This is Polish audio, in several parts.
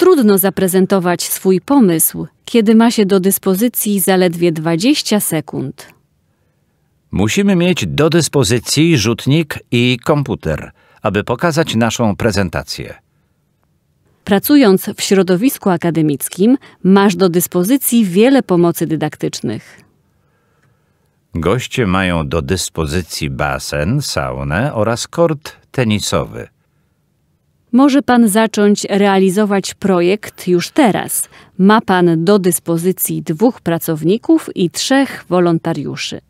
trudno zaprezentować swój pomysł, kiedy ma się do dyspozycji zaledwie 20 sekund. Musimy mieć do dyspozycji rzutnik i komputer, aby pokazać naszą prezentację. Pracując w środowisku akademickim, masz do dyspozycji wiele pomocy dydaktycznych. Goście mają do dyspozycji basen, saunę oraz kort tenisowy. Może Pan zacząć realizować projekt już teraz. Ma Pan do dyspozycji dwóch pracowników i trzech wolontariuszy.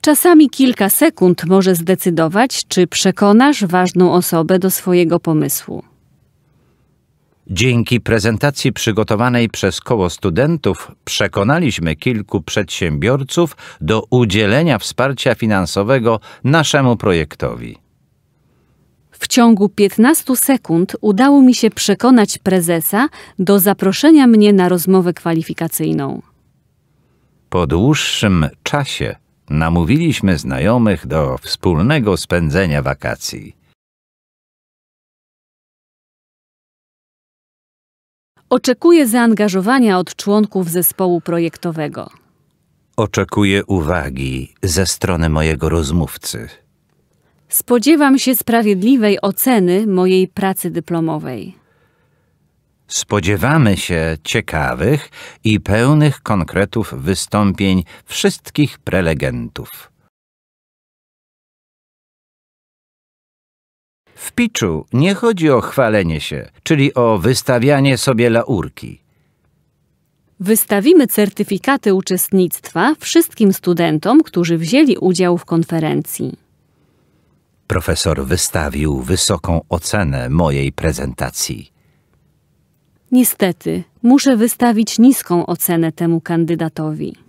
Czasami kilka sekund może zdecydować, czy przekonasz ważną osobę do swojego pomysłu. Dzięki prezentacji przygotowanej przez koło studentów przekonaliśmy kilku przedsiębiorców do udzielenia wsparcia finansowego naszemu projektowi. W ciągu 15 sekund udało mi się przekonać prezesa do zaproszenia mnie na rozmowę kwalifikacyjną. Po dłuższym czasie namówiliśmy znajomych do wspólnego spędzenia wakacji. Oczekuję zaangażowania od członków zespołu projektowego. Oczekuję uwagi ze strony mojego rozmówcy. Spodziewam się sprawiedliwej oceny mojej pracy dyplomowej. Spodziewamy się ciekawych i pełnych konkretów wystąpień wszystkich prelegentów. W piczu nie chodzi o chwalenie się, czyli o wystawianie sobie laurki. Wystawimy certyfikaty uczestnictwa wszystkim studentom, którzy wzięli udział w konferencji. Profesor wystawił wysoką ocenę mojej prezentacji. Niestety, muszę wystawić niską ocenę temu kandydatowi.